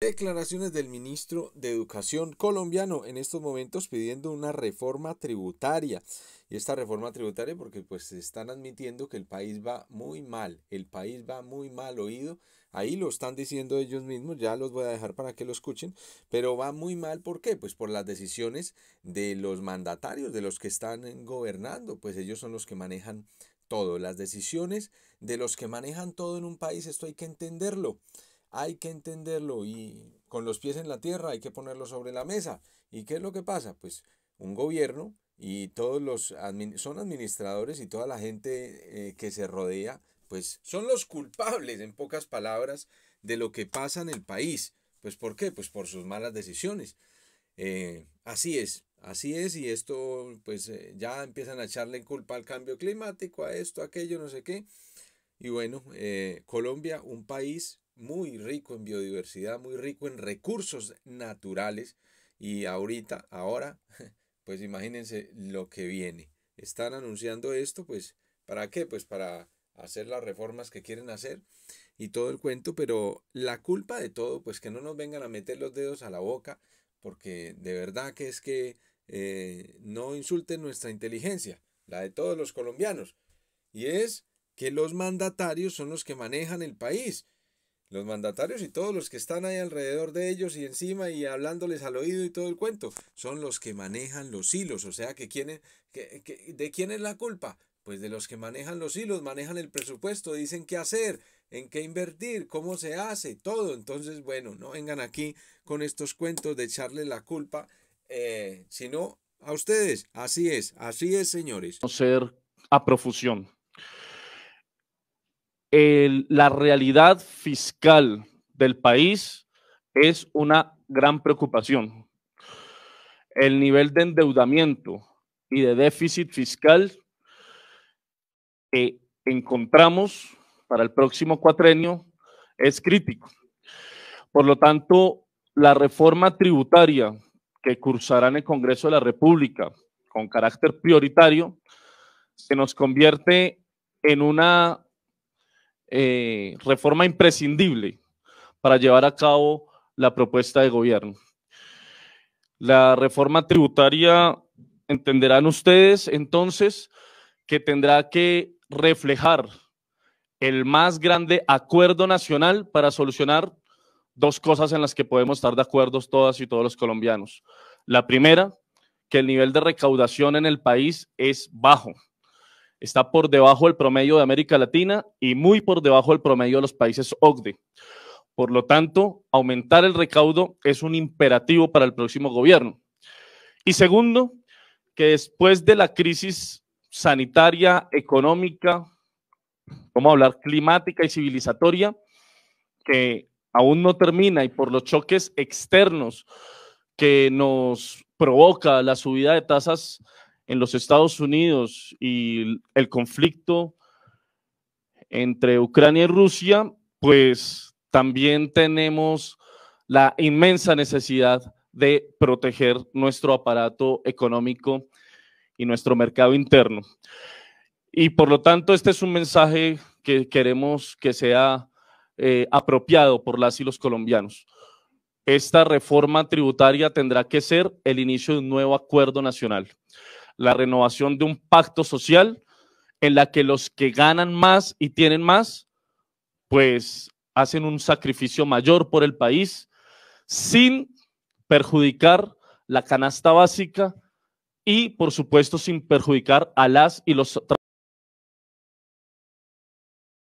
Declaraciones del ministro de Educación colombiano en estos momentos pidiendo una reforma tributaria. Y esta reforma tributaria porque pues se están admitiendo que el país va muy mal, el país va muy mal oído. Ahí lo están diciendo ellos mismos, ya los voy a dejar para que lo escuchen, pero va muy mal ¿por qué? Pues por las decisiones de los mandatarios, de los que están gobernando, pues ellos son los que manejan todo, las decisiones de los que manejan todo en un país, esto hay que entenderlo hay que entenderlo y con los pies en la tierra hay que ponerlo sobre la mesa. ¿Y qué es lo que pasa? Pues un gobierno y todos los son administradores y toda la gente eh, que se rodea, pues son los culpables, en pocas palabras, de lo que pasa en el país. Pues ¿por qué? Pues por sus malas decisiones. Eh, así es, así es y esto pues eh, ya empiezan a echarle culpa al cambio climático, a esto, aquello, no sé qué. Y bueno, Colombia, un país muy rico en biodiversidad, muy rico en recursos naturales. Y ahorita, ahora, pues imagínense lo que viene. Están anunciando esto, pues, ¿para qué? Pues para hacer las reformas que quieren hacer y todo el cuento, pero la culpa de todo, pues que no nos vengan a meter los dedos a la boca, porque de verdad que es que eh, no insulten nuestra inteligencia, la de todos los colombianos, y es que los mandatarios son los que manejan el país los mandatarios y todos los que están ahí alrededor de ellos y encima y hablándoles al oído y todo el cuento, son los que manejan los hilos, o sea, que, quién es, que, ¿de quién es la culpa? Pues de los que manejan los hilos, manejan el presupuesto, dicen qué hacer, en qué invertir, cómo se hace, todo. Entonces, bueno, no vengan aquí con estos cuentos de echarle la culpa, eh, sino a ustedes. Así es, así es, señores. No ser a profusión la realidad fiscal del país es una gran preocupación. El nivel de endeudamiento y de déficit fiscal que encontramos para el próximo cuatrenio es crítico. Por lo tanto, la reforma tributaria que cursará en el Congreso de la República con carácter prioritario se nos convierte en una eh, reforma imprescindible para llevar a cabo la propuesta de gobierno. La reforma tributaria, entenderán ustedes entonces, que tendrá que reflejar el más grande acuerdo nacional para solucionar dos cosas en las que podemos estar de acuerdo todas y todos los colombianos. La primera, que el nivel de recaudación en el país es bajo está por debajo del promedio de América Latina y muy por debajo del promedio de los países OCDE. Por lo tanto, aumentar el recaudo es un imperativo para el próximo gobierno. Y segundo, que después de la crisis sanitaria, económica, vamos a hablar climática y civilizatoria, que aún no termina y por los choques externos que nos provoca la subida de tasas en los Estados Unidos y el conflicto entre Ucrania y Rusia, pues también tenemos la inmensa necesidad de proteger nuestro aparato económico y nuestro mercado interno. Y por lo tanto, este es un mensaje que queremos que sea eh, apropiado por las y los colombianos. Esta reforma tributaria tendrá que ser el inicio de un nuevo acuerdo nacional la renovación de un pacto social en la que los que ganan más y tienen más, pues hacen un sacrificio mayor por el país sin perjudicar la canasta básica y, por supuesto, sin perjudicar a las y los